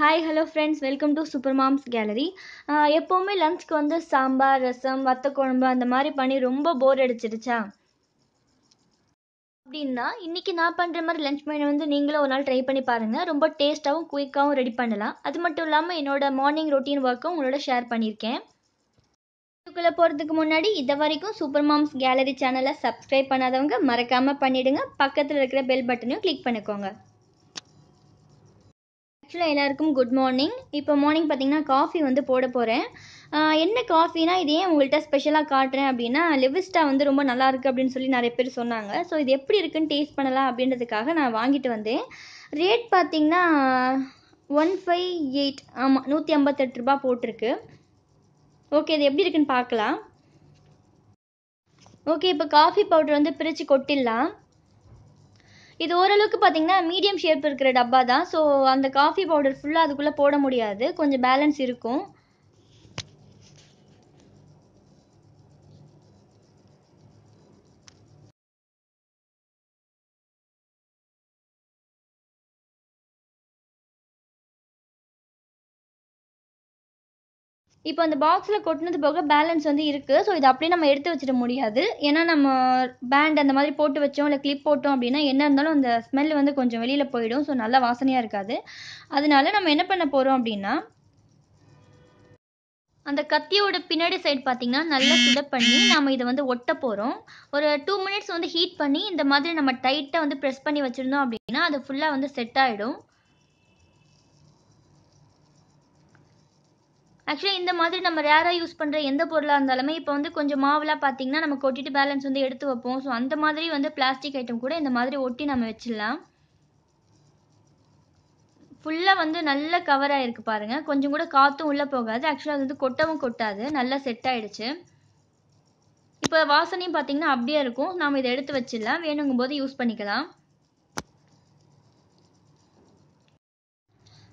hi hello friends welcome to super moms gallery எப்போவுமே லன்ச்க்கு வந்து சாம்பார் ரசம் வத்த குழம்பு அந்த மாதிரி பண்ணி ரொம்ப போர் அடிச்சிருச்சா அப்படின்னா இன்றைக்கி நான் பண்ணுற மாதிரி லஞ்ச் மெனு வந்து நீங்களும் ஒரு நாள் ட்ரை பண்ணி பாருங்கள் ரொம்ப டேஸ்ட்டாகவும் குயிக்காகவும் ரெடி பண்ணலாம் அது மட்டும் இல்லாமல் என்னோட மார்னிங் ரொட்டீன் ஒர்க்கும் உங்களோட ஷேர் பண்ணியிருக்கேன் வீடியோக்குள்ளே போகிறதுக்கு முன்னாடி இது வரைக்கும் சூப்பர் மாம்ஸ் கேலரி சேனலை சப்ஸ்கிரைப் பண்ணாதவங்க மறக்காமல் பண்ணிவிடுங்க பக்கத்தில் இருக்கிற பெல் பட்டனையும் கிளிக் பண்ணிக்கோங்க ஆக்சுவலாக எல்லாருக்கும் குட் மார்னிங் இப்போ மார்னிங் பார்த்தீங்கன்னா காஃபி வந்து போட போகிறேன் என்ன காஃபினா இதே உங்கள்கிட்ட ஸ்பெஷலாக காட்டுறேன் அப்படின்னா லெவிஸ்டா வந்து ரொம்ப நல்லா இருக்குது அப்படின்னு சொல்லி நிறைய பேர் சொன்னாங்க ஸோ இது எப்படி இருக்குன்னு டேஸ்ட் பண்ணலாம் அப்படின்றதுக்காக நான் வாங்கிட்டு வந்தேன் ரேட் பார்த்தீங்கன்னா ஒன் ஃபைவ் எயிட் ஆமாம் நூற்றி ஐம்பத்தெட்டு ரூபா போட்டிருக்கு ஓகே இது எப்படி இருக்குன்னு பார்க்கலாம் ஓகே இப்போ காஃபி பவுடர் வந்து பிரித்து கொட்டிடலாம் இது ஓரளவுக்கு பார்த்தீங்கன்னா மீடியம் ஷேப் இருக்கிற டப்பா தான் ஸோ அந்த காஃபி பவுடர் ஃபுல்லாக அதுக்குள்ளே போட முடியாது கொஞ்சம் பேலன்ஸ் இருக்கும் இப்போ அந்த பாக்ஸில் கொட்டினது போக பேலன்ஸ் வந்து இருக்குது ஸோ இதை அப்படியே நம்ம எடுத்து வச்சிட முடியாது ஏன்னா நம்ம பேண்ட் அந்த மாதிரி போட்டு வச்சோம் இல்லை கிளிப் போட்டோம் அப்படின்னா என்ன இருந்தாலும் அந்த ஸ்மெல் வந்து கொஞ்சம் வெளியில் போயிடும் ஸோ நல்லா வாசனையாக இருக்காது அதனால நம்ம என்ன பண்ண போகிறோம் அப்படின்னா அந்த கத்தியோட பின்னாடி சைடு பார்த்தீங்கன்னா நல்லா சுட பண்ணி நம்ம இதை வந்து ஒட்ட போகிறோம் ஒரு டூ மினிட்ஸ் வந்து ஹீட் பண்ணி இந்த மாதிரி நம்ம டைட்டாக வந்து ப்ரெஸ் பண்ணி வச்சுருந்தோம் அப்படின்னா அது ஃபுல்லாக வந்து செட் ஆகிடும் ஆக்சுவலாக இந்த மாதிரி நம்ம ரேராக யூஸ் பண்ணுற எந்த பொருளாக இருந்தாலுமே இப்போ வந்து கொஞ்சம் மாவுலாம் பார்த்தீங்கன்னா நம்ம கொட்டிட்டு பேலன்ஸ் வந்து எடுத்து வைப்போம் ஸோ அந்த மாதிரி வந்து பிளாஸ்டிக் ஐட்டம் கூட இந்த மாதிரி ஒட்டி நம்ம வச்சிடலாம் ஃபுல்லாக வந்து நல்ல கவர் ஆகிருக்கு பாருங்கள் கொஞ்சம் கூட காற்றும் உள்ளே போகாது ஆக்சுவலாக அது வந்து கொட்டவும் கொட்டாது நல்லா செட் ஆகிடுச்சு இப்போ வாசனையும் பார்த்தீங்கன்னா அப்படியே இருக்கும் நாம் இதை எடுத்து வச்சிடலாம் வேணுங்கும் போது யூஸ் பண்ணிக்கலாம்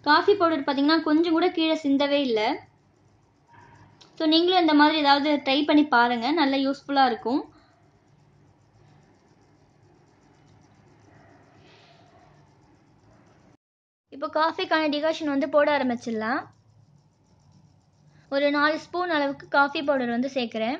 காஃபி பவுடர் பார்த்தீங்கன்னா கொஞ்சம் கூட கீழே சிந்தவே இல்லை ஸோ நீங்களும் இந்த மாதிரி ஏதாவது ட்ரை பண்ணி பாருங்கள் நல்ல யூஸ்ஃபுல்லாக இருக்கும் இப்போ காஃபிக்கான டிகாஷன் வந்து போட ஆரம்பிச்சிடலாம் ஒரு நாலு ஸ்பூன் அளவுக்கு காஃபி பவுடர் வந்து சேர்க்குறேன்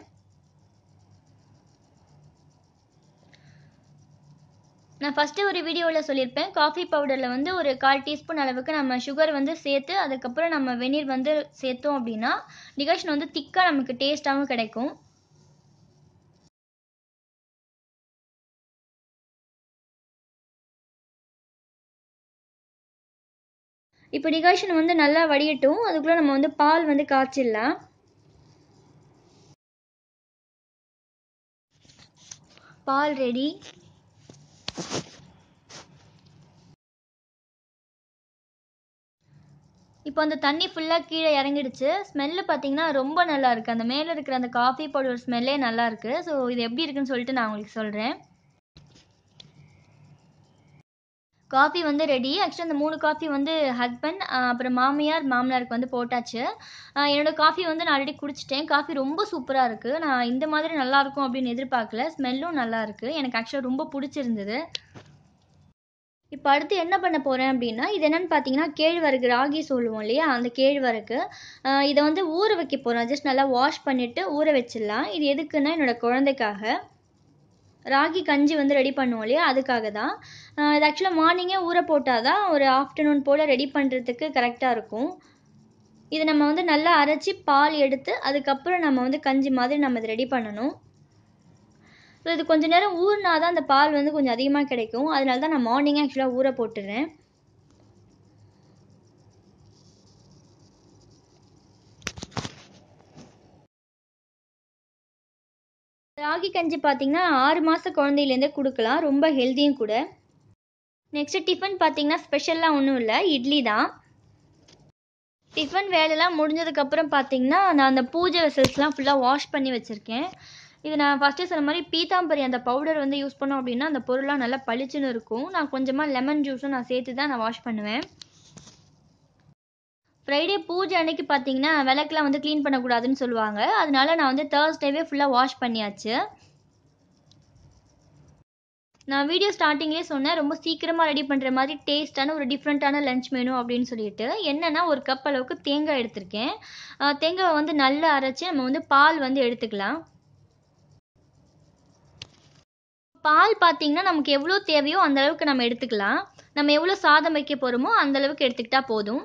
நான் ஃபஸ்ட்டு ஒரு வீடியோவில் சொல்லியிருப்பேன் காஃபி பவுடரில் வந்து ஒரு கால் டீஸ்பூன் அளவுக்கு நம்ம சுகர் வந்து சேர்த்து அதுக்கப்புறம் நம்ம வெந்நீர் வந்து சேர்த்தோம் அப்படின்னா டிகாஷன் வந்து திக்காக நமக்கு டேஸ்ட்டாகவும் கிடைக்கும் இப்போ டிகாஷன் வந்து நல்லா வடியட்டும் அதுக்குள்ளே நம்ம வந்து பால் வந்து காய்ச்சிடலாம் பால் ரெடி இப்போ அந்த தண்ணி ஃபுல்லாக கீழே இறங்கிடுச்சு ஸ்மெல்லு பார்த்தீங்கன்னா ரொம்ப நல்லா இருக்குது அந்த மேலே இருக்கிற அந்த காஃபி பவுடர் ஸ்மெல்லே நல்லா இருக்குது ஸோ இது எப்படி இருக்குன்னு சொல்லிட்டு நான் உங்களுக்கு சொல்கிறேன் காஃபி வந்து ரெடி ஆக்சுவலி அந்த மூணு காஃபி வந்து ஹஸ்பண்ட் அப்புறம் மாமியார் மாமனாருக்கு வந்து போட்டாச்சு என்னோட காஃபி வந்து நான் ஆல்ரெடி குடிச்சிட்டேன் காஃபி ரொம்ப சூப்பராக இருக்குது நான் இந்த மாதிரி நல்லாயிருக்கும் அப்படின்னு எதிர்பார்க்கல ஸ்மெல்லும் நல்லாயிருக்கு எனக்கு ஆக்சுவலாக ரொம்ப பிடிச்சிருந்தது இப்போ அடுத்து என்ன பண்ண போகிறேன் அப்படின்னா இது என்னென்னு பார்த்தீங்கன்னா கேழ்வரகு ராகி சொல்லுவோம் இல்லையா அந்த கேழ்வரகு இதை வந்து ஊற வைக்க போகிறோம் ஜஸ்ட் நல்லா வாஷ் பண்ணிவிட்டு ஊற வச்சிடலாம் இது எதுக்குன்னா என்னோடய குழந்தைக்காக ராகி கஞ்சி வந்து ரெடி பண்ணுவோம் இல்லையா அதுக்காக தான் இது ஆக்சுவலாக மார்னிங்கே ஊற போட்டால் தான் ஒரு ஆஃப்டர்நூன் போல் ரெடி பண்ணுறதுக்கு கரெக்டாக இருக்கும் இது நம்ம வந்து நல்லா அரைச்சி பால் எடுத்து அதுக்கப்புறம் நம்ம வந்து கஞ்சி மாதிரி நம்ம இதை ரெடி பண்ணணும் இது கொஞ்சம் நேரம் ஊறினா தான் அந்த பால் வந்து கொஞ்சம் அதிகமாக கிடைக்கும் அதனால தான் நான் மார்னிங்கே ஆக்சுவலாக ஊற போட்டுடுறேன் ராகி கஞ்சி பார்த்தீங்கன்னா ஆறு மாத குழந்தையிலேருந்தே கொடுக்கலாம் ரொம்ப ஹெல்த்தியும் கூட நெக்ஸ்ட்டு டிஃபன் பார்த்தீங்கன்னா ஸ்பெஷல்லாம் ஒன்றும் இல்லை இட்லி தான் டிஃபன் வேலையெல்லாம் முடிஞ்சதுக்கப்புறம் பார்த்தீங்கன்னா நான் அந்த பூஜை வெசல்ஸ்லாம் ஃபுல்லாக வாஷ் பண்ணி வச்சுருக்கேன் இது நான் ஃபஸ்ட்டு சொன்ன மாதிரி பீத்தாம்பரி அந்த பவுடர் வந்து யூஸ் பண்ணோம் அப்படின்னா அந்த பொருள்லாம் நல்லா பளிச்சுன்னு இருக்கும் நான் கொஞ்சமாக லெமன் ஜூஸும் நான் சேர்த்து தான் நான் வாஷ் பண்ணுவேன் ஃப்ரைடே பூஜை அன்னைக்கு பார்த்தீங்கன்னா விளக்கெலாம் வந்து க்ளீன் பண்ணக்கூடாதுன்னு சொல்லுவாங்க அதனால நான் வந்து தேர்ஸ்டேவே ஃபுல்லாக வாஷ் பண்ணியாச்சு நான் வீடியோ ஸ்டார்டிங்லேயே சொன்னேன் ரொம்ப சீக்கிரமாக ரெடி பண்ணுற மாதிரி டேஸ்ட்டான ஒரு டிஃப்ரெண்ட்டான லஞ்ச் மெனு அப்படின்னு சொல்லிட்டு என்னென்னா ஒரு கப் அளவுக்கு தேங்காய் எடுத்திருக்கேன் தேங்காவை வந்து நல்லா அரைச்சி நம்ம வந்து பால் வந்து எடுத்துக்கலாம் பால் பார்த்தீங்கன்னா நமக்கு எவ்வளோ தேவையோ அந்தளவுக்கு நம்ம எடுத்துக்கலாம் நம்ம எவ்வளோ சாதம் வைக்க போகிறோமோ அந்தளவுக்கு எடுத்துக்கிட்டால் போதும்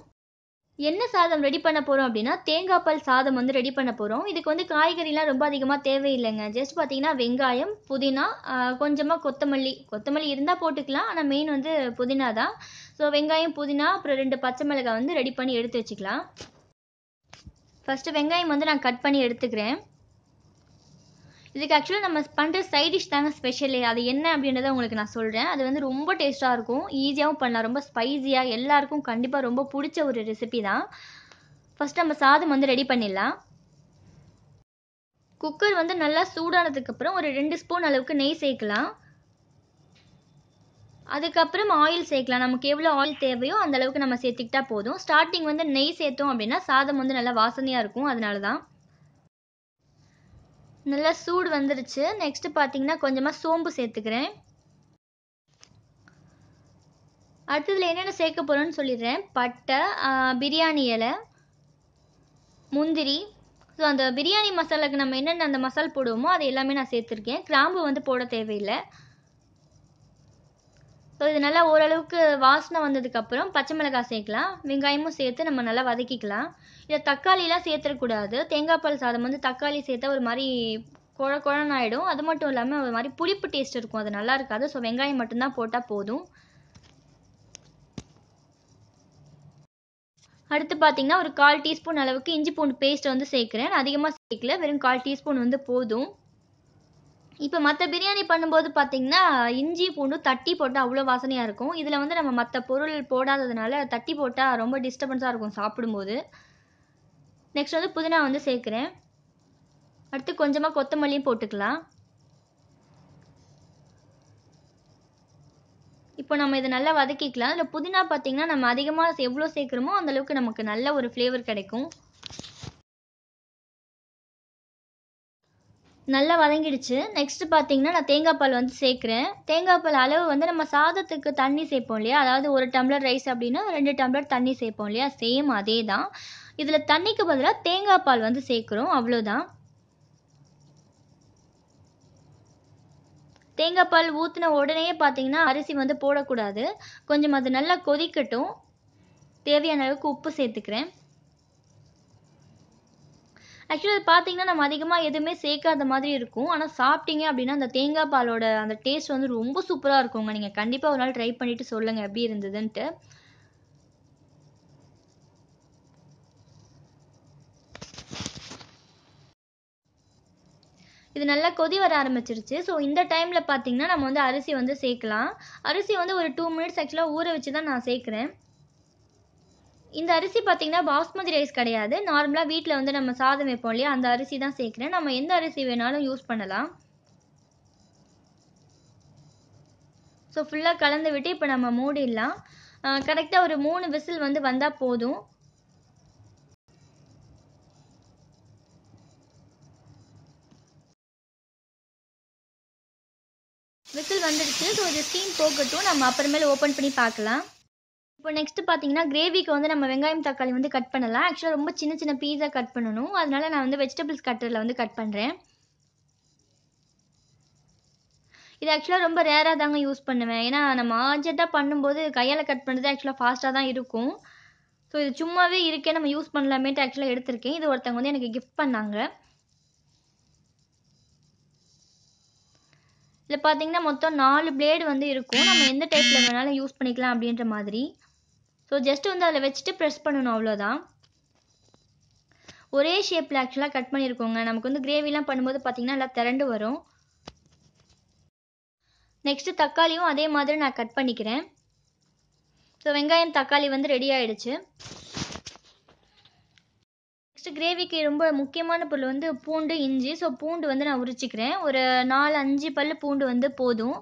என்ன சாதம் ரெடி பண்ண போகிறோம் அப்படின்னா தேங்காய் பால் சாதம் வந்து ரெடி பண்ண போகிறோம் இதுக்கு வந்து காய்கறிலாம் ரொம்ப அதிகமாக தேவையில்லைங்க ஜஸ்ட் பார்த்தீங்கன்னா வெங்காயம் புதினா கொஞ்சமாக கொத்தமல்லி கொத்தமல்லி இருந்தால் போட்டுக்கலாம் ஆனால் மெயின் வந்து புதினா தான் ஸோ வெங்காயம் புதினா அப்புறம் ரெண்டு பச்சை மிளகாய் வந்து ரெடி பண்ணி எடுத்து வச்சுக்கலாம் ஃபஸ்ட்டு வெங்காயம் வந்து நான் கட் பண்ணி எடுத்துக்கிறேன் இதுக்கு ஆக்சுவலாக நம்ம பண்ணுற சைட் டிஷ் தாங்க ஸ்பெஷலே அது என்ன அப்படின்றத உங்களுக்கு நான் சொல்கிறேன் அது வந்து ரொம்ப டேஸ்ட்டாக இருக்கும் ஈஸியாகவும் பண்ணலாம் ரொம்ப ஸ்பைஸியாக எல்லாருக்கும் கண்டிப்பாக ரொம்ப பிடிச்ச ஒரு ரெசிபி தான் ஃபஸ்ட் நம்ம சாதம் வந்து ரெடி பண்ணிடலாம் குக்கர் வந்து நல்லா சூடானதுக்கப்புறம் ஒரு ரெண்டு ஸ்பூன் அளவுக்கு நெய் சேர்க்கலாம் அதுக்கப்புறம் ஆயில் சேர்க்கலாம் நமக்கு எவ்வளோ ஆயில் தேவையோ அந்த அளவுக்கு நம்ம சேர்த்துக்கிட்டா போதும் ஸ்டார்டிங் வந்து நெய் சேர்த்தோம் அப்படின்னா சாதம் வந்து நல்லா வாசனையாக இருக்கும் அதனால தான் நல்லா சூடு வந்துருச்சு நெக்ஸ்ட்டு பார்த்தீங்கன்னா கொஞ்சமாக சோம்பு சேர்த்துக்கிறேன் அடுத்ததில் என்னென்ன சேர்க்க போகிறோன்னு சொல்லிடுறேன் பட்டை பிரியாணி இலை முந்திரி ஸோ அந்த பிரியாணி மசாலாவுக்கு நம்ம என்னென்ன அந்த மசால் போடுவோமோ அது எல்லாமே நான் சேர்த்துருக்கேன் கிராம்பு வந்து போட தேவையில்லை ஸோ இது நல்லா ஓரளவுக்கு வாசனை வந்ததுக்கப்புறம் பச்சை மிளகாய் சேர்க்கலாம் வெங்காயமும் சேர்த்து நம்ம நல்லா வதக்கிக்கலாம் இதில் தக்காளிலாம் சேர்த்துடக்கூடாது தேங்காய் பால் சாதம் வந்து தக்காளி சேர்த்தா ஒரு மாதிரி குழ குழன்னு அது மட்டும் இல்லாமல் ஒரு மாதிரி புளிப்பு டேஸ்ட் இருக்கும் அது நல்லா இருக்காது ஸோ வெங்காயம் மட்டும்தான் போட்டால் போதும் அடுத்து பார்த்தீங்கன்னா ஒரு கால் டீஸ்பூன் அளவுக்கு இஞ்சி பூண்டு பேஸ்ட் வந்து சேர்க்குறேன் அதிகமாக சேர்க்கல வெறும் கால் டீஸ்பூன் வந்து போதும் இப்போ மற்ற பிரியாணி பண்ணும்போது பார்த்தீங்கன்னா இஞ்சி பூண்டு தட்டி போட்டால் அவ்வளோ வாசனையாக இருக்கும் இதில் வந்து நம்ம மற்ற பொருள் போடாததுனால தட்டி போட்டால் ரொம்ப டிஸ்டர்பன்ஸாக இருக்கும் சாப்பிடும்போது நெக்ஸ்ட் வந்து புதினா வந்து சேர்க்குறேன் அடுத்து கொஞ்சமாக கொத்தமல்லியும் போட்டுக்கலாம் இப்போ நம்ம இதை நல்லா வதக்கிக்கலாம் அதில் புதினா பார்த்திங்கன்னா நம்ம அதிகமாக எவ்வளோ சேர்க்குறோமோ அந்தளவுக்கு நமக்கு நல்ல ஒரு ஃப்ளேவர் கிடைக்கும் நல்லா வதங்கிடுச்சு நெக்ஸ்ட் பார்த்தீங்கன்னா நான் தேங்காய் பால் வந்து சேர்க்குறேன் தேங்காய் பால் அளவு வந்து நம்ம சாதத்துக்கு தண்ணி சேர்ப்போம் இல்லையா அதாவது ஒரு டம்ளர் ரைஸ் அப்படின்னா ரெண்டு டம்ளர் தண்ணி சேர்ப்போம் இல்லையா சேம் அதே தான் இதில் தண்ணிக்கு பதிலாக தேங்காய் பால் வந்து சேர்க்குறோம் அவ்வளோதான் தேங்காய் பால் ஊற்றின உடனே பார்த்தீங்கன்னா அரிசி வந்து போடக்கூடாது கொஞ்சம் அது நல்லா கொதிக்கட்டும் தேவையான அளவுக்கு உப்பு சேர்த்துக்கிறேன் ஆக்சுவலாக பார்த்தீங்கன்னா நம்ம அதிகமாக எதுவுமே சேர்க்காத மாதிரி இருக்கும் ஆனால் சாப்பிட்டீங்க அப்படின்னா அந்த தேங்காய் பாலோட அந்த டேஸ்ட் வந்து ரொம்ப சூப்பராக இருக்குங்க நீங்கள் கண்டிப்பாக ஒரு நாள் ட்ரை பண்ணிவிட்டு சொல்லுங்கள் எப்படி இருந்ததுன்ட்டு இது நல்லா கொதி வர ஆரம்பிச்சிருச்சு ஸோ இந்த டைமில் பார்த்தீங்கன்னா நம்ம வந்து அரிசி வந்து சேர்க்கலாம் அரிசி வந்து ஒரு டூ மினிட்ஸ் ஆக்சுவலாக ஊற வச்சு தான் நான் சேர்க்குறேன் இந்த அரிசி பார்த்தீங்கன்னா பாஸ்மதி ரைஸ் கிடையாது நார்மலாக வீட்டில் வந்து நம்ம சாதம் வைப்போம் இல்லையா அந்த அரிசி தான் சேர்க்குறேன் நம்ம எந்த அரிசி வேணாலும் யூஸ் பண்ணலாம் ஸோ ஃபுல்லாக கலந்து விட்டு இப்போ நம்ம மூடிடலாம் கரெக்டாக ஒரு மூணு விசில் வந்து வந்தால் போதும் ஆயிடுச்சு ஸோ இது ஸ்டீம் போகட்டும் நம்ம அப்புறமேல ஓப்பன் பண்ணி பார்க்கலாம் இப்போ நெக்ஸ்ட் பார்த்தீங்கன்னா கிரேவிக்கு வந்து நம்ம வெங்காயம் தக்காளி வந்து கட் பண்ணலாம் ஆக்சுவலாக ரொம்ப சின்ன சின்ன பீஸாக கட் பண்ணணும் அதனால நான் வந்து வெஜிடபிள்ஸ் கட்டரில் வந்து கட் பண்ணுறேன் இது ஆக்சுவலாக ரொம்ப ரேராக தாங்க யூஸ் பண்ணுவேன் ஏன்னா நம்ம அர்ஜெண்ட்டாக பண்ணும்போது கையால் கட் பண்ணுறது ஆக்சுவலாக ஃபாஸ்ட்டாக தான் இருக்கும் ஸோ இது சும்மாவே இருக்கே நம்ம யூஸ் பண்ணலாமேட்டு ஆக்சுவலாக எடுத்திருக்கேன் இது ஒருத்தவங்க வந்து எனக்கு கிஃப்ட் பண்ணாங்க இதில் பார்த்தீங்கன்னா மொத்தம் நாலு பிளேடு வந்து இருக்கும் நம்ம எந்த டைப்பில் வேணாலும் யூஸ் பண்ணிக்கலாம் அப்படின்ற மாதிரி ஸோ ஜஸ்ட் வந்து அதில் வச்சுட்டு ப்ரெஸ் பண்ணணும் அவ்வளோதான் ஒரே ஷேப்பில் ஆக்சுவலாக கட் பண்ணியிருக்கோங்க நமக்கு வந்து கிரேவிலாம் பண்ணும்போது பார்த்தீங்கன்னா நல்லா திரண்டு வரும் நெக்ஸ்ட்டு தக்காளியும் அதே மாதிரி நான் கட் பண்ணிக்கிறேன் ஸோ வெங்காயம் தக்காளி வந்து ரெடி ஆகிடுச்சு நெக்ஸ்ட் கிரேவிக்கு ரொம்ப முக்கியமான பொருள் வந்து பூண்டு இஞ்சி ஸோ பூண்டு வந்து நான் உரிச்சிக்கிறேன் ஒரு நாலு அஞ்சு பல் பூண்டு வந்து போதும்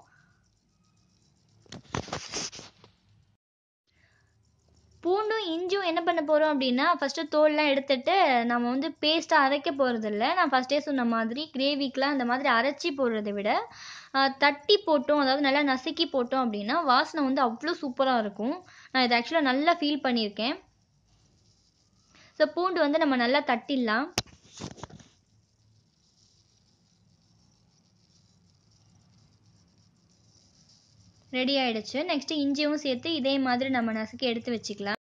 பூண்டும் இஞ்சும் என்ன பண்ண போகிறோம் அப்படின்னா ஃபஸ்ட்டு தோல்லாம் எடுத்துட்டு நம்ம வந்து பேஸ்ட்டாக அரைக்க போகிறதில்ல நான் ஃபஸ்ட்டே சொன்ன மாதிரி கிரேவிக்கெலாம் அந்த மாதிரி அரைச்சி போடுறதை விட தட்டி போட்டோம் அதாவது நல்லா நசுக்கி போட்டோம் அப்படின்னா வாசனை வந்து அவ்வளோ சூப்பராக இருக்கும் நான் இதை ஆக்சுவலாக நல்லா ஃபீல் பண்ணியிருக்கேன் ஸோ பூண்டு வந்து நம்ம நல்லா தட்டிடலாம் ரெடி ஆகிடுச்சு நெக்ஸ்ட்டு இஞ்சியும் சேர்த்து இதே மாதிரி நம்ம நசுக்கி எடுத்து வச்சுக்கலாம்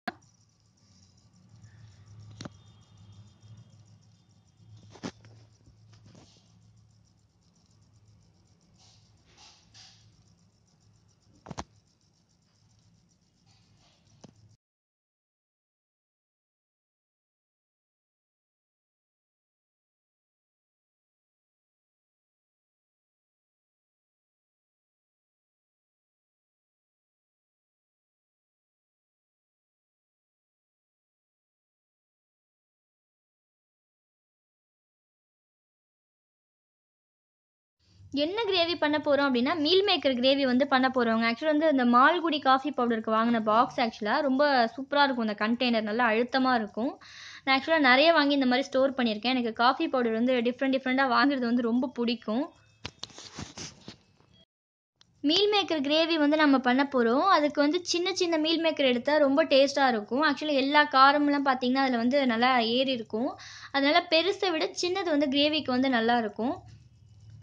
என்ன கிரேவி பண்ண போகிறோம் அப்படின்னா மீல் மேக்கர் கிரேவி வந்து பண்ண போகிறவங்க ஆக்சுவலாக வந்து இந்த மால்குடி காஃபி பவுடருக்கு வாங்கின பாக்ஸ் ஆக்சுவலாக ரொம்ப சூப்பராக இருக்கும் இந்த கண்டெய்னர் நல்லா அழுத்தமாக இருக்கும் நான் ஆக்சுவலாக நிறைய வாங்கி இந்த மாதிரி ஸ்டோர் பண்ணியிருக்கேன் எனக்கு காஃபி பவுடர் வந்து டிஃப்ரெண்ட் டிஃப்ரெண்ட்டாக வாங்குறது வந்து ரொம்ப பிடிக்கும் மீல் மேக்கர் கிரேவி வந்து நம்ம பண்ண போகிறோம் அதுக்கு வந்து சின்ன சின்ன மீல் மேக்கர் எடுத்தால் ரொம்ப டேஸ்ட்டாக இருக்கும் ஆக்சுவலி எல்லா காரம்லாம் பார்த்திங்கன்னா அதில் வந்து நல்லா ஏறி இருக்கும் அதனால் பெருசை விட சின்னது வந்து கிரேவிக்கு வந்து நல்லாயிருக்கும்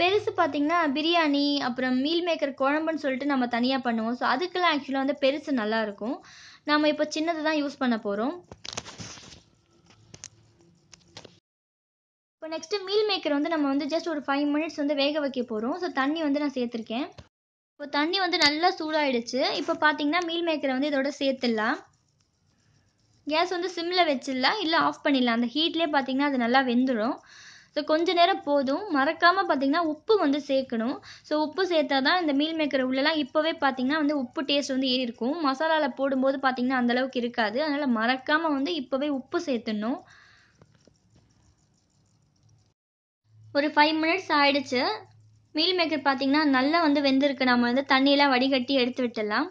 பெருசு பார்த்தீங்கன்னா பிரியாணி அப்புறம் மீல் மேக்கர் குழம்புன்னு சொல்லிட்டு நம்ம தனியாக பண்ணுவோம் ஸோ அதுக்கெல்லாம் ஆக்சுவலாக வந்து பெருசு நல்லாயிருக்கும் நம்ம இப்போ சின்னது தான் யூஸ் பண்ண போகிறோம் இப்போ நெக்ஸ்ட்டு மீல் மேக்கர் வந்து நம்ம வந்து ஜஸ்ட் ஒரு ஃபைவ் மினிட்ஸ் வந்து வேக வைக்க போகிறோம் ஸோ தண்ணி வந்து நான் சேர்த்துருக்கேன் இப்போ தண்ணி வந்து நல்லா சூடாயிடுச்சு இப்போ பார்த்தீங்கன்னா மீல் மேக்கரை வந்து இதோட சேர்த்துடலாம் கேஸ் வந்து சிம்மில் வச்சிடலாம் இல்லை ஆஃப் பண்ணிடலாம் அந்த ஹீட்லேயே பார்த்தீங்கன்னா அது நல்லா வெந்துடும் ஸோ கொஞ்சம் நேரம் போதும் மறக்காமல் பார்த்தீங்கன்னா உப்பு வந்து சேர்க்கணும் ஸோ உப்பு சேர்த்தா தான் இந்த மீல் மேக்கர் உள்ளலாம் இப்போவே பார்த்தீங்கன்னா வந்து உப்பு டேஸ்ட் வந்து ஏறி இருக்கும் மசாலாவில் போடும்போது பார்த்தீங்கன்னா அந்தளவுக்கு இருக்காது அதனால் மறக்காமல் வந்து இப்போவே உப்பு சேர்த்துடணும் ஒரு ஃபைவ் மினிட்ஸ் ஆயிடுச்சு மீல் மேக்கர் பார்த்தீங்கன்னா நல்லா வந்து வெந்திருக்கு நம்ம வந்து தண்ணியெல்லாம் வடிகட்டி எடுத்து விட்டுடலாம்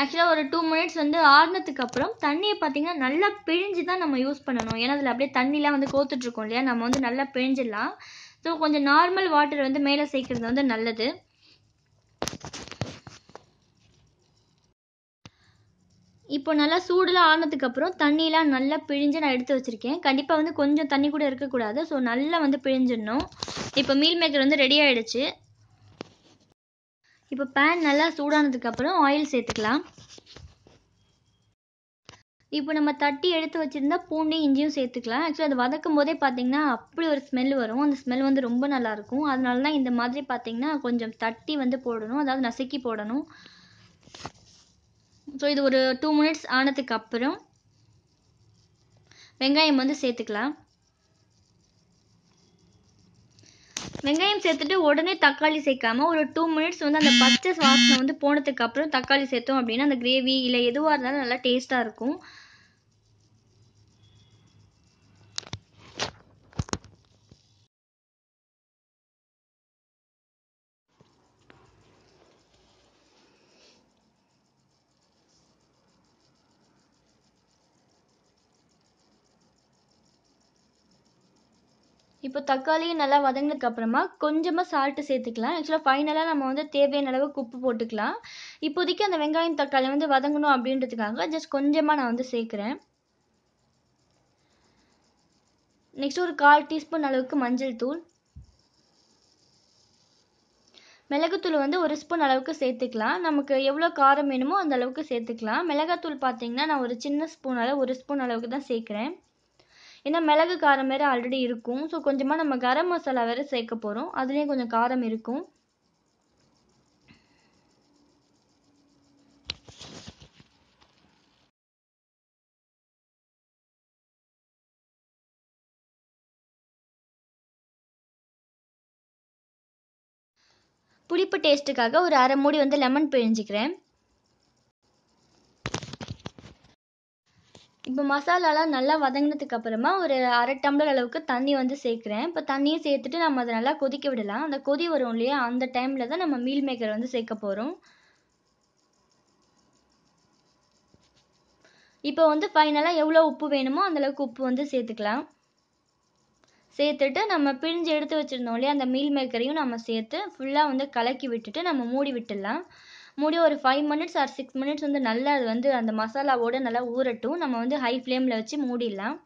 ஆக்சுவலாக ஒரு டூ மினிட்ஸ் வந்து ஆறுனதுக்கு அப்புறம் தண்ணியை பார்த்தீங்கன்னா நல்லா பிழிஞ்சு தான் நம்ம யூஸ் பண்ணணும் ஏன்னா அதில் அப்படியே தண்ணிலாம் வந்து கோத்துட்ருக்கோம் இல்லையா நம்ம வந்து நல்லா பிழிஞ்சிடலாம் ஸோ கொஞ்சம் நார்மல் வாட்டர் வந்து மேலே சேர்க்கறது வந்து நல்லது இப்போ நல்லா சூடெலாம் ஆனதுக்கப்புறம் தண்ணியெலாம் நல்லா பிழிஞ்சு நான் எடுத்து வச்சுருக்கேன் கண்டிப்பாக வந்து கொஞ்சம் தண்ணி கூட இருக்கக்கூடாது ஸோ நல்லா வந்து பிழிஞ்சிடணும் இப்போ மீல் மேக்கர் வந்து ரெடி ஆகிடுச்சு இப்போ பேன் நல்லா சூடானதுக்கப்புறம் ஆயில் சேர்த்துக்கலாம் இப்போ நம்ம தட்டி எடுத்து வச்சுருந்தா பூண்டையும் இஞ்சியும் சேர்த்துக்கலாம் ஆக்சுவலாக அது வதக்கும் போதே பார்த்தீங்கன்னா அப்படி ஒரு ஸ்மெல் வரும் அந்த ஸ்மெல் வந்து ரொம்ப நல்லாயிருக்கும் அதனால தான் இந்த மாதிரி பார்த்தீங்கன்னா கொஞ்சம் தட்டி வந்து போடணும் அதாவது நசுக்கி போடணும் ஸோ இது ஒரு டூ மினிட்ஸ் ஆனதுக்கு அப்புறம் வெங்காயம் வந்து சேர்த்துக்கலாம் வெங்காயம் சேர்த்துட்டு உடனே தக்காளி சேர்க்காம ஒரு டூ மினிட்ஸ் வந்து அந்த பச்சை சுவாசனை வந்து போனதுக்கு அப்புறம் தக்காளி சேர்த்தோம் அப்படின்னா அந்த கிரேவி இல்லை எதுவாக இருந்தாலும் நல்லா டேஸ்ட்டாக இருக்கும் இப்போ தக்காளி நல்லா வதங்கினதுக்கு அப்புறமா கொஞ்சமாக சால்ட்டு சேர்த்துக்கலாம் ஆக்சுவலாக ஃபைனலாக நம்ம வந்து தேவையான அளவு உப்பு போட்டுக்கலாம் இப்போதைக்கு அந்த வெங்காயம் தக்காளி வந்து வதங்கணும் அப்படின்றதுக்காக ஜஸ்ட் கொஞ்சமாக நான் வந்து சேர்க்குறேன் நெக்ஸ்ட் ஒரு கால் டீஸ்பூன் அளவுக்கு மஞ்சள் தூள் மிளகுத்தூள் வந்து ஒரு ஸ்பூன் அளவுக்கு சேர்த்துக்கலாம் நமக்கு எவ்வளோ காரம் வேணுமோ அந்த அளவுக்கு சேர்த்துக்கலாம் மிளகாத்தூள் பார்த்தீங்கன்னா நான் ஒரு சின்ன ஸ்பூனால் ஒரு ஸ்பூன் அளவுக்கு தான் சேர்க்குறேன் ஏன்னா மிளகு காரம் வேறு ஆல்ரெடி இருக்கும் ஸோ கொஞ்சமாக நம்ம கரம் மசாலா வேறு சேர்க்க போகிறோம் அதுலேயும் கொஞ்சம் காரம் இருக்கும் புளிப்பு டேஸ்ட்டுக்காக ஒரு அரை மூடி வந்து லெமன் பிழிஞ்சிக்கிறேன் இப்போ மசாலாலாம் நல்லா வதங்கினதுக்கு அப்புறமா ஒரு அரை டம்ளர் அளவுக்கு தண்ணி வந்து சேர்க்குறேன் இப்போ தண்ணியை சேர்த்துட்டு நம்ம அதை நல்லா கொதிக்க விடலாம் அந்த கொதி வரும் இல்லையா அந்த டைமில் தான் நம்ம மீல் மேக்கர் வந்து சேர்க்க போகிறோம் இப்போ வந்து ஃபைனலாக எவ்வளோ உப்பு வேணுமோ அந்தளவுக்கு உப்பு வந்து சேர்த்துக்கலாம் சேர்த்துட்டு நம்ம பிழிஞ்சு எடுத்து வச்சுருந்தோம் இல்லையா அந்த மீல் மேக்கரையும் நம்ம சேர்த்து ஃபுல்லாக வந்து கலக்கி விட்டுட்டு நம்ம மூடி விட்டுடலாம் மூடி ஒரு five minutes or six minutes வந்து நல்லா அது வந்து அந்த மசாலாவோடு நல்லா ஊறட்டும் நம்ம வந்து ஹை ஃப்ளேமில் வச்சு மூடிடலாம்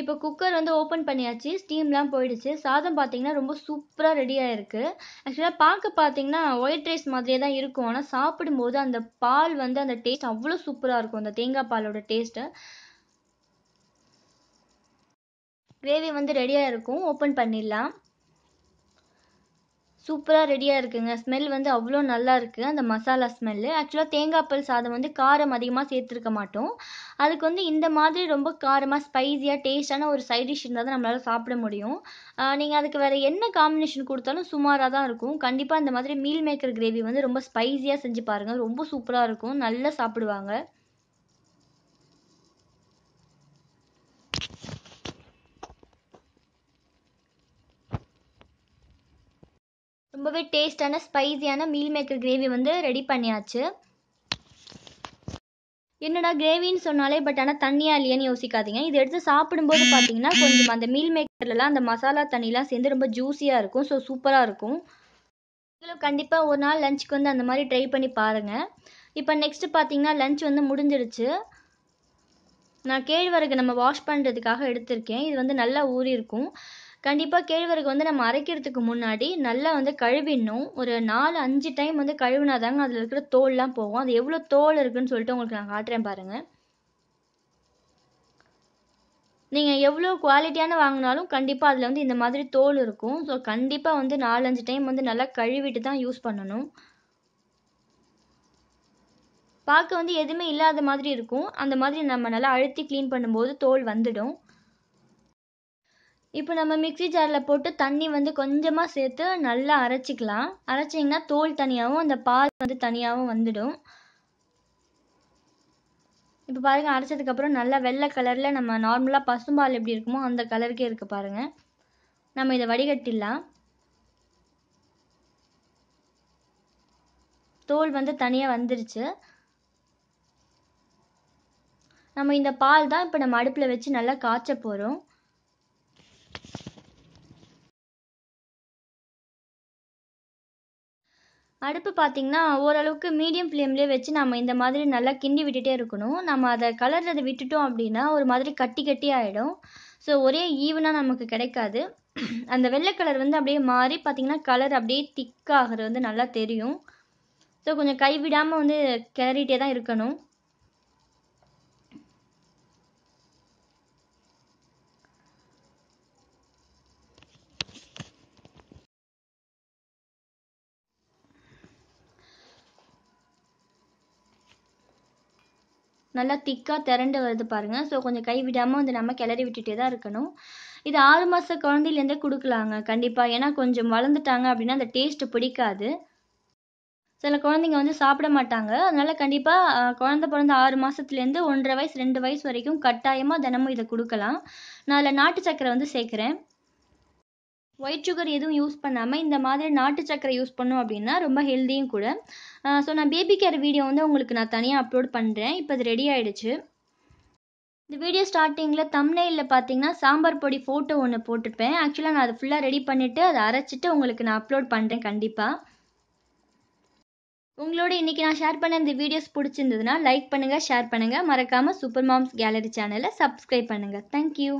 இப்போ குக்கர் வந்து ஓப்பன் பண்ணியாச்சு ஸ்டீம்லாம் போயிடுச்சு சாதம் பார்த்தீங்கன்னா ரொம்ப சூப்பராக ரெடியாக இருக்குது ஆக்சுவலாக பார்க்க பார்த்தீங்கன்னா ஒயிட் ரைஸ் மாதிரியே தான் இருக்கும் ஆனால் சாப்பிடும்போது அந்த பால் வந்து அந்த டேஸ்ட் அவ்வளோ சூப்பராக இருக்கும் அந்த தேங்காய் பாலோட டேஸ்ட்டு கிரேவி வந்து ரெடியாக இருக்கும் ஓப்பன் பண்ணிடலாம் சூப்பராக ரெடியாக இருக்குங்க ஸ்மெல் வந்து அவ்வளோ நல்லா இருக்குது அந்த மசாலா ஸ்மெல்லு ஆக்சுவலாக தேங்காய் பால் சாதம் வந்து காரம் அதிகமாக சேர்த்துருக்க மாட்டோம் அதுக்கு வந்து இந்த மாதிரி ரொம்ப காரமாக ஸ்பைஸியாக டேஸ்டான ஒரு சைட் டிஷ் இருந்தால் தான் நம்மளால் சாப்பிட முடியும் நீங்கள் அதுக்கு வேறு என்ன காம்பினேஷன் கொடுத்தாலும் சுமாராக தான் இருக்கும் கண்டிப்பாக இந்த மாதிரி மீல் மேக்கர் கிரேவி வந்து ரொம்ப ஸ்பைஸியாக செஞ்சு பாருங்கள் ரொம்ப சூப்பராக இருக்கும் நல்லா சாப்பிடுவாங்க ரொம்பவே டேஸ்டான ஸ்பைஸியான மீல் மேக்கர் கிரேவி வந்து ரெடி பண்ணியாச்சு என்னடா கிரேவின்னு சொன்னாலே பட் ஆனால் தண்ணியாக இல்லையேன்னு யோசிக்காதீங்க இது எடுத்து சாப்பிடும்போது பார்த்தீங்கன்னா கொஞ்சம் அந்த மீல் மேக்கர்லலாம் அந்த மசாலா தண்ணிலாம் சேர்ந்து ரொம்ப ஜூஸியாக இருக்கும் ஸோ சூப்பராக இருக்கும் நீங்களும் கண்டிப்பாக ஒரு நாள் லஞ்சுக்கு வந்து அந்த மாதிரி ட்ரை பண்ணி பாருங்கள் இப்போ நெக்ஸ்ட்டு பார்த்தீங்கன்னா லஞ்ச் வந்து முடிஞ்சிடுச்சு நான் கேழ்வரகு நம்ம வாஷ் பண்ணுறதுக்காக எடுத்திருக்கேன் இது வந்து நல்லா ஊறி இருக்கும் கண்டிப்பாக கேழ்வரகு வந்து நம்ம அரைக்கிறதுக்கு முன்னாடி நல்லா வந்து கழுவிடணும் ஒரு நாலு அஞ்சு டைம் வந்து கழுவினா தாங்க அதில் இருக்கிற தோல்லாம் போகும் அது எவ்வளோ தோல் இருக்குன்னு சொல்லிட்டு உங்களுக்கு நான் காட்டுறேன் பாருங்கள் நீங்கள் எவ்வளோ குவாலிட்டியான வாங்கினாலும் கண்டிப்பாக அதில் வந்து இந்த மாதிரி தோல் இருக்கும் ஸோ கண்டிப்பாக வந்து நாலஞ்சு டைம் வந்து நல்லா கழுவிட்டு தான் யூஸ் பண்ணணும் பார்க்க வந்து எதுவுமே இல்லாத மாதிரி இருக்கும் அந்த மாதிரி நம்ம நல்லா அழுத்தி க்ளீன் பண்ணும்போது தோல் வந்துடும் இப்போ நம்ம மிக்சி ஜாரில் போட்டு தண்ணி வந்து கொஞ்சமாக சேர்த்து நல்லா அரைச்சிக்கலாம் அரைச்சிங்கன்னா தோல் தனியாகவும் அந்த பால் வந்து தனியாகவும் வந்துடும் இப்போ பாருங்கள் அரைச்சதுக்கப்புறம் நல்லா வெள்ளை கலரில் நம்ம நார்மலாக பசும்பால் எப்படி இருக்குமோ அந்த கலருக்கே இருக்குது பாருங்கள் நம்ம இதை வடிகட்டிடலாம் தோல் வந்து தனியாக வந்துருச்சு நம்ம இந்த பால் தான் இப்போ நம்ம அடுப்பில் வச்சு நல்லா காய்ச்ச போகிறோம் அடுப்பு பாத்தீங்கன்னா ஓரளவுக்கு மீடியம் ஃப்ளேம்லேயே வச்சு நம்ம இந்த மாதிரி நல்லா கிண்டி விட்டுட்டே இருக்கணும் நம்ம அதை கலர்றதை விட்டுட்டோம் அப்படின்னா ஒரு மாதிரி கட்டி கட்டி ஆகிடும் ஸோ ஒரே ஈவனாக நமக்கு கிடைக்காது அந்த வெள்ளை கலர் வந்து அப்படியே மாறி பார்த்தீங்கன்னா கலர் அப்படியே திக்காகிறது வந்து நல்லா தெரியும் ஸோ கொஞ்சம் கைவிடாமல் வந்து கிளறிட்டே தான் இருக்கணும் நல்லா திக்காக திரண்டு வருது பாருங்கள் ஸோ கொஞ்சம் கை விடாமல் வந்து நம்ம கிளறி விட்டுட்டே தான் இருக்கணும் இது ஆறு மாத குழந்தையிலேருந்தே கொடுக்கலாங்க கண்டிப்பாக ஏன்னா கொஞ்சம் வளர்ந்துட்டாங்க அப்படின்னா அந்த டேஸ்ட்டு பிடிக்காது சில குழந்தைங்க வந்து சாப்பிட மாட்டாங்க அதனால கண்டிப்பாக குழந்த பிறந்த ஆறு மாதத்துலேருந்து ஒன்றரை வயசு ரெண்டு வயசு வரைக்கும் கட்டாயமாக தினமும் இதை கொடுக்கலாம் நான் அதில் நாட்டு சக்கரை வந்து சேர்க்குறேன் ஒயிட் சுகர் எதுவும் யூஸ் பண்ணாமல் இந்த மாதிரி நாட்டு சக்கரை யூஸ் பண்ணோம் அப்படின்னா ரொம்ப ஹெல்த்தியும் கூட ஸோ நான் பேபி கேர் வீடியோ வந்து உங்களுக்கு நான் தனியாக அப்லோட் பண்ணுறேன் இப்போ அது ரெடி ஆகிடுச்சு இந்த வீடியோ ஸ்டார்டிங்கில் தம்னையில் பார்த்தீங்கன்னா சாம்பார் பொடி ஃபோட்டோ ஒன்று போட்டிருப்பேன் ஆக்சுவலாக நான் அதை ஃபுல்லாக ரெடி பண்ணிவிட்டு அதை அரைச்சிட்டு உங்களுக்கு நான் அப்லோட் பண்ணுறேன் கண்டிப்பாக உங்களோட இன்றைக்கி நான் ஷேர் பண்ண இந்த வீடியோஸ் பிடிச்சிருந்ததுன்னா லைக் பண்ணுங்கள் ஷேர் பண்ணுங்கள் மறக்காமல் சூப்பர் மாம்ஸ் கேலரி சேனலை சப்ஸ்கிரைப் பண்ணுங்கள் தேங்க்யூ